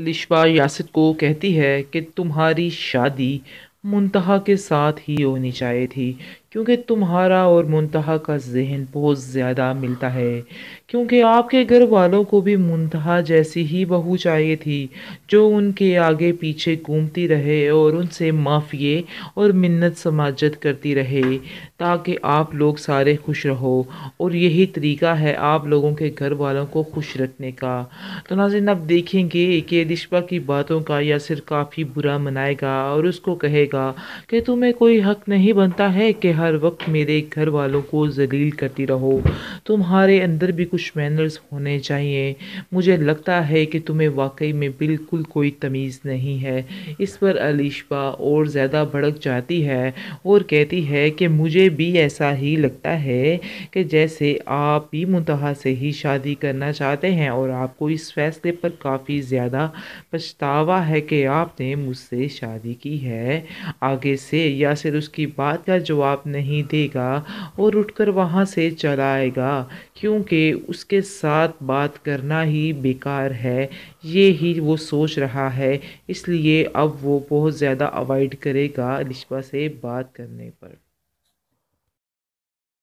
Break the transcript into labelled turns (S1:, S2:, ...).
S1: लिशवा यासिद को कहती है कि तुम्हारी शादी मुंतहा के साथ ही होनी चाहिए थी क्योंकि तुम्हारा और मुंतहा का जहन बहुत ज़्यादा मिलता है क्योंकि आपके घर वालों को भी मुंतहा जैसी ही बहू चाहिए थी जो उनके आगे पीछे घूमती रहे और उनसे माफ़िए और मिन्नत समाजत करती रहे ताकि आप लोग सारे खुश रहो और यही तरीका है आप लोगों के घर वालों को खुश रखने का तो नाजिन आप देखेंगे कि रिश्वा की बातों का सिर काफ़ी बुरा मनाएगा और उसको कहेगा कि तुम्हें कोई हक नहीं बनता है कि हर वक्त मेरे घर वालों को जलील करती रहो तुम्हारे अंदर भी कुछ मैनर्स होने चाहिए मुझे लगता है कि तुम्हें वाकई में बिल्कुल कोई तमीज़ नहीं है इस पर अलीशबा और ज़्यादा भड़क जाती है और कहती है कि मुझे भी ऐसा ही लगता है कि जैसे आप भी मुंतहा से ही शादी करना चाहते हैं और आपको इस फैसले पर काफ़ी ज़्यादा पछतावा है कि आपने मुझसे शादी की है आगे से या सिर्फ उसकी बात का जवाब नहीं देगा और उठकर वहाँ से चलाएगा क्योंकि उसके साथ बात करना ही बेकार है ये ही वो सोच रहा है इसलिए अब वो बहुत ज़्यादा अवॉइड करेगा रिश्वा से बात करने पर